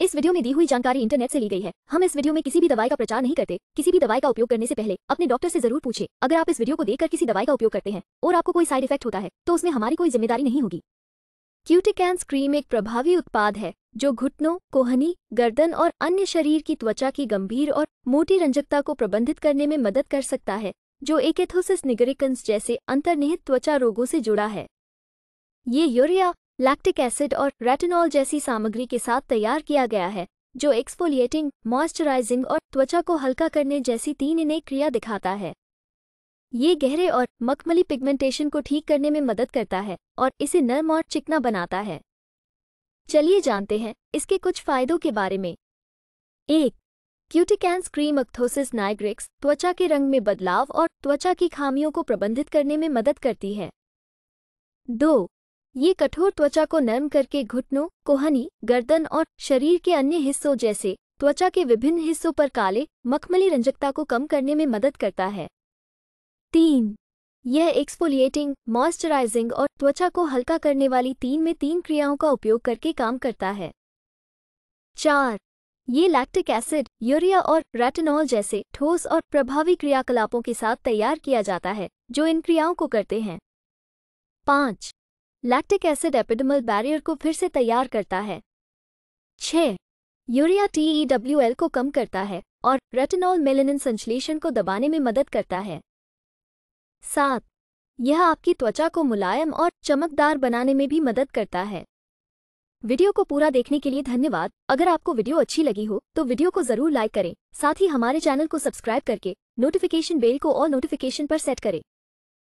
इस वीडियो में दी हुई जानकारी इंटरनेट से ली गई है हम इस वीडियो में किसी भी दवाई का प्रचार नहीं करते किसी भी दवाई का उपयोग करने से पहले अपने डॉक्टर से जरूर पूछे अगर आप इस वीडियो को देखकर किसी दवाई का उपयोग करते हैं और आपको कोई साइड इफेक्ट होता है तो उसमें हमारी कोई जिम्मेदारी नहीं होगी क्यूटिकैंस क्रीम एक प्रभावी उत्पाद है जो घुटनों कोहनी गर्दन और अन्य शरीर की त्वचा की गंभीर और मोटी रंजकता को प्रबंधित करने में मदद कर सकता है जो एकेथोसिस निगरिकन्स जैसे अंतर्निहित त्वचा रोगों से जुड़ा है ये यूरिया लैक्टिक एसिड और रेटिनॉल जैसी सामग्री के साथ तैयार किया गया है जो एक्सफोलिएटिंग मॉइस्चराइजिंग और त्वचा को हल्का करने जैसी तीन इन्हें क्रिया दिखाता है ये गहरे और मखमली पिगमेंटेशन को ठीक करने में मदद करता है और इसे नर्म और चिकना बनाता है चलिए जानते हैं इसके कुछ फायदों के बारे में एक क्यूटिकैंस क्रीम अक्थोसिस नाइग्रिक्स त्वचा के रंग में बदलाव और त्वचा की खामियों को प्रबंधित करने में मदद करती है दो ये कठोर त्वचा को नरम करके घुटनों कोहनी गर्दन और शरीर के अन्य हिस्सों जैसे त्वचा के विभिन्न हिस्सों पर काले मखमली रंजकता को कम करने में मदद करता है तीन यह एक्सपोलिएटिंग मॉइस्चराइजिंग और त्वचा को हल्का करने वाली तीन में तीन क्रियाओं का उपयोग करके काम करता है चार ये लैक्टिक एसिड यूरिया और रेटिनॉल जैसे ठोस और प्रभावी क्रियाकलापों के साथ तैयार किया जाता है जो इन क्रियाओं को करते हैं पाँच लैक्टिक एसिड एपिडमल बैरियर को फिर से तैयार करता है छ यूरिया टीईडब्ल्यूएल को कम करता है और रेटिनॉल मेलेनिन संश्लेषण को दबाने में मदद करता है सात यह आपकी त्वचा को मुलायम और चमकदार बनाने में भी मदद करता है वीडियो को पूरा देखने के लिए धन्यवाद अगर आपको वीडियो अच्छी लगी हो तो वीडियो को जरूर लाइक करें साथ ही हमारे चैनल को सब्सक्राइब करके नोटिफिकेशन बेल को और नोटिफिकेशन पर सेट करें